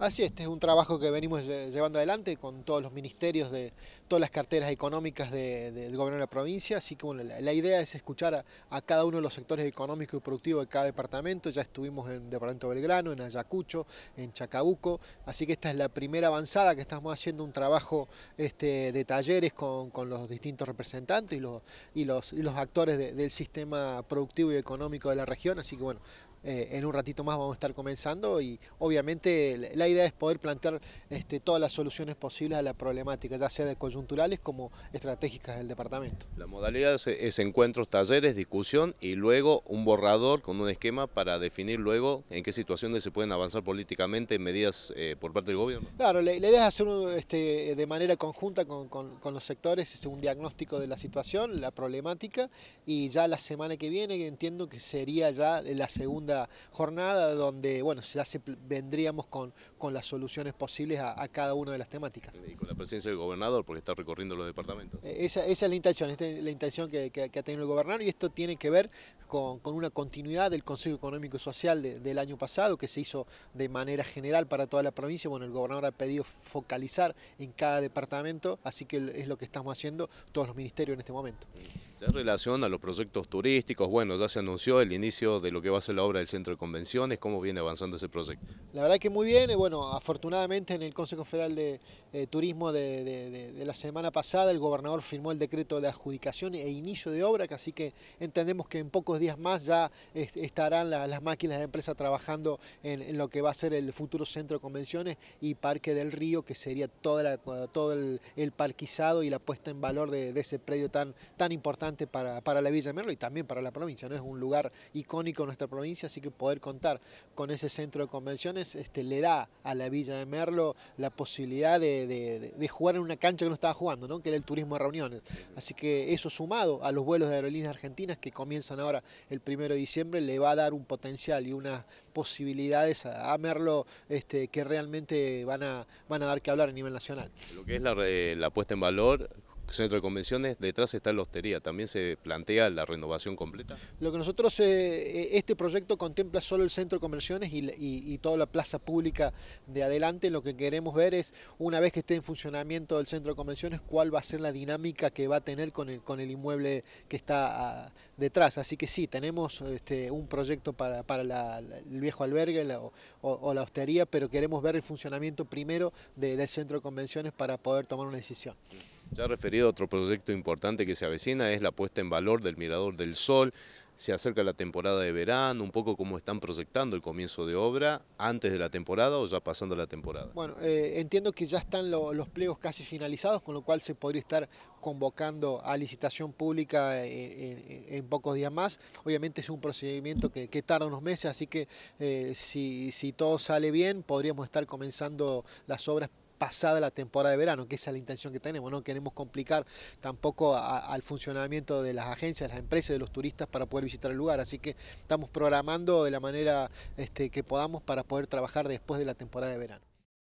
Así es, este es un trabajo que venimos llevando adelante con todos los ministerios de todas las carteras económicas del gobierno de la provincia, así que bueno, la, idea es escuchar a, cada uno de los sectores económicos y productivos de cada departamento, ya estuvimos en Departamento Belgrano, en Ayacucho, en Chacabuco, así que esta es la primera avanzada que estamos haciendo un trabajo este, de talleres con, los distintos representantes y los, y los, actores del sistema productivo y económico de la región, así que bueno, eh, en un ratito más vamos a estar comenzando y obviamente la idea es poder plantear este, todas las soluciones posibles a la problemática, ya sea de coyunturales como estratégicas del departamento. La modalidad es, encuentros, talleres, discusión y luego un borrador con un esquema para definir luego en qué situaciones se pueden avanzar políticamente en medidas eh, por parte del gobierno. Claro, la, idea es hacer este, de manera conjunta con, los sectores este, un diagnóstico de la situación, la problemática y ya la semana que viene entiendo que sería ya la segunda jornada donde bueno, ya vendríamos con con las soluciones posibles a, cada una de las temáticas. Y con la presencia del gobernador, porque está recorriendo los departamentos. E, esa, es la intención, la intención que, ha tenido el gobernador y esto tiene que ver con, una continuidad del Consejo Económico y Social del año pasado, que se hizo de manera general para toda la provincia. Bueno, el gobernador ha pedido focalizar en cada departamento, así que es lo que estamos haciendo todos los ministerios en este momento. Mm. En relación a los proyectos turísticos, bueno, ya se anunció el inicio de lo que va a ser la obra del Centro de Convenciones, ¿cómo viene avanzando ese proyecto? La verdad que muy bien, bueno, afortunadamente en el Consejo Federal de, eh, Turismo de, la semana pasada el gobernador firmó el decreto de adjudicación e inicio de obra, así que entendemos que en pocos días más ya estarán las, máquinas de la empresa trabajando en, lo que va a ser el futuro Centro de Convenciones y Parque del Río, que sería todo el, parquizado y la puesta en valor de, ese predio tan, tan importante para, la Villa de Merlo y también para la provincia, ¿no? Es un lugar icónico en nuestra provincia, así que poder contar con ese centro de convenciones este, le da a la Villa de Merlo la posibilidad de, jugar en una cancha que no estaba jugando, ¿no? Que era el turismo de reuniones. Así que eso sumado a los vuelos de aerolíneas argentinas que comienzan ahora el 1 de diciembre, le va a dar un potencial y unas posibilidades a, Merlo este, que realmente van a, van a dar que hablar a nivel nacional. Lo que es la puesta en valor centro de convenciones, detrás está la hostería. ¿También se plantea la renovación completa? Lo que nosotros, eh, eh, este proyecto contempla solo el centro de convenciones y, toda la plaza pública de adelante. Lo que queremos ver es, una vez que esté en funcionamiento el centro de convenciones, cuál va a ser la dinámica que va a tener con el, con el inmueble que está ah, detrás. Así que sí, tenemos este, un proyecto para, el viejo albergue o, la hostería, pero queremos ver el funcionamiento primero del centro de convenciones para poder tomar una decisión. Ya referido a otro proyecto importante que se avecina es la puesta en valor del Mirador del Sol. Se acerca la temporada de verano, un poco cómo están proyectando el comienzo de obra antes de la temporada o ya pasando la temporada. Bueno, eh, entiendo que ya están los pliegos casi finalizados, con lo cual se podría estar convocando a licitación pública eh, en, pocos días más. Obviamente es un procedimiento que, tarda unos meses, así que eh, si todo sale bien, podríamos estar comenzando las obras pasada la temporada de verano, que esa es la intención que tenemos, no queremos complicar tampoco al funcionamiento de las agencias, las empresas, de los turistas para poder visitar el lugar, así que estamos programando de la manera este, que podamos para poder trabajar después de la temporada de verano.